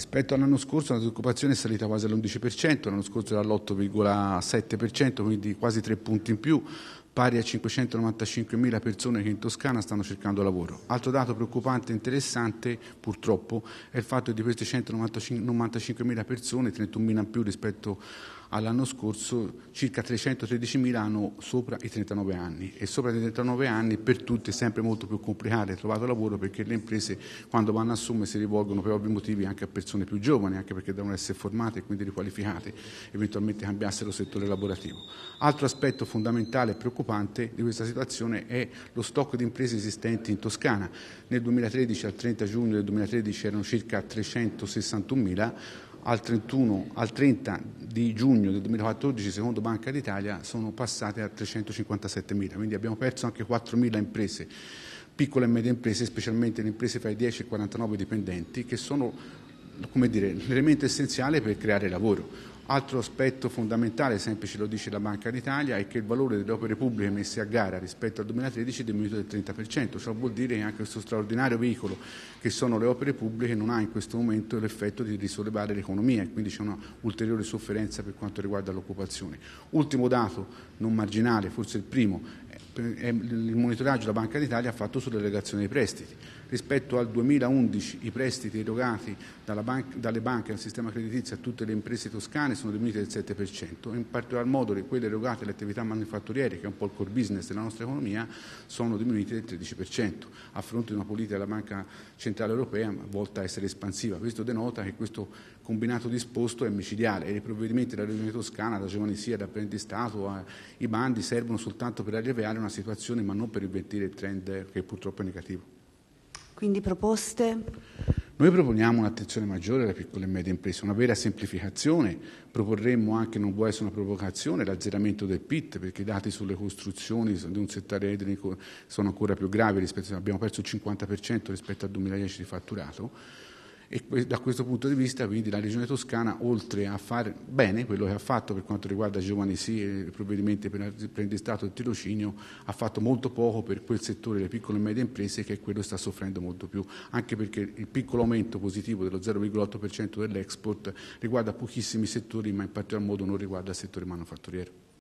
Rispetto all'anno scorso la disoccupazione è salita quasi all'11%, l'anno scorso era all'8,7%, quindi quasi tre punti in più pari a 595.000 persone che in Toscana stanno cercando lavoro. Altro dato preoccupante e interessante, purtroppo, è il fatto che di queste 195.000 persone, 31.000 in più rispetto all'anno scorso, circa 313.000 hanno sopra i 39 anni e sopra i 39 anni per tutti è sempre molto più complicato trovare lavoro perché le imprese quando vanno a assumere si rivolgono per ovvi motivi anche a persone più giovani, anche perché devono essere formate e quindi riqualificate, eventualmente cambiassero settore lavorativo. Altro aspetto fondamentale e preoccupante preoccupante di questa situazione è lo stock di imprese esistenti in Toscana. Nel 2013, al 30 giugno del 2013, erano circa 361.000 al, 31, al 30 di giugno del 2014, secondo Banca d'Italia, sono passate a 357.000, quindi abbiamo perso anche 4.000 imprese, piccole e medie imprese, specialmente le imprese fra i 10 e i 49 dipendenti, che sono l'elemento essenziale per creare lavoro. Altro aspetto fondamentale, sempre ce lo dice la Banca d'Italia, è che il valore delle opere pubbliche messe a gara rispetto al 2013 è diminuito del 30%, ciò vuol dire che anche questo straordinario veicolo che sono le opere pubbliche non ha in questo momento l'effetto di risollevare l'economia e quindi c'è un'ulteriore sofferenza per quanto riguarda l'occupazione. Ultimo dato, non marginale, forse il primo, è il monitoraggio che la Banca d'Italia ha fatto sull'erogazione dei prestiti. Rispetto al 2011 i prestiti erogati banca, dalle banche al sistema creditizio a tutte le imprese toscane sono diminuite del 7%, in particolar modo quelle erogate alle attività manifatturiere, che è un po' il core business della nostra economia, sono diminuite del 13%, a fronte di una politica della Banca Centrale Europea volta a essere espansiva. Questo denota che questo combinato disposto è micidiale e i provvedimenti della Regione Toscana, da giovani sia, da apprendistato, i bandi, servono soltanto per alleviare una situazione ma non per invertire il trend che purtroppo è negativo. Quindi proposte? Noi proponiamo un'attenzione maggiore alle piccole e medie imprese, una vera semplificazione, proporremmo anche, non può essere una provocazione, l'azzeramento del PIT, perché i dati sulle costruzioni di un settore etnico sono ancora più gravi, rispetto, abbiamo perso il 50% rispetto al 2010 di fatturato e da questo punto di vista quindi la Regione Toscana oltre a fare bene quello che ha fatto per quanto riguarda i giovani sì, i provvedimenti per l'apprendistato e il tirocinio ha fatto molto poco per quel settore delle piccole e medie imprese che è quello che sta soffrendo molto più anche perché il piccolo aumento positivo dello 0,8% dell'export riguarda pochissimi settori ma in particolar modo non riguarda il settore manufatturiero.